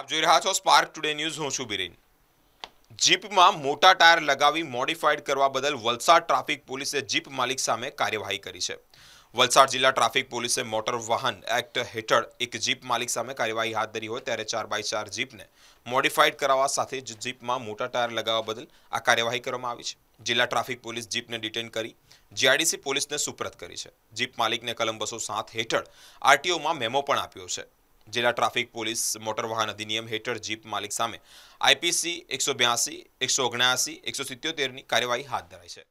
આપ જોઈ રહ્યા છો સ્પાર્ક ટુડે ન્યૂઝ હું છું બિરેન જીપમાં મોટા ટાયર લગાવી મોડિફાઈડ કરવા બદલ વલસાડ ટ્રાફિક પોલીસે જીપ માલિક સામે કાર્યવાહી કરી છે વલસાડ જિલ્લા ટ્રાફિક પોલીસે મોટર વાહન એક્ટ હેઠળ એક જીપ માલિક સામે કાર્યવાહી હાથ ધરી હોય ત્યારે ચાર બાય ચાર જીપને મોડિફાઈડ કરાવવા સાથે જ જીપમાં મોટા ટાયર લગાવવા બદલ આ કાર્યવાહી કરવામાં આવી છે જિલ્લા ટ્રાફિક પોલીસ જીપને ડિટેન કરી જીઆઈડીસી પોલીસને સુપ્રત કરી છે જીપ માલિકને કલમ બસો સાત હેઠળ આરટીઓમાં મેમો પણ આપ્યો છે જિલ્લા ટ્રાફિક પોલીસ મોટર વાહન અધિનિયમ હેઠળ જીપ માલિક સામે આઈપીસી એકસો બ્યાસી એકસો ઓગણ્યાસી એકસો સિત્યોતેરની કાર્યવાહી હાથ ધરાઈ છે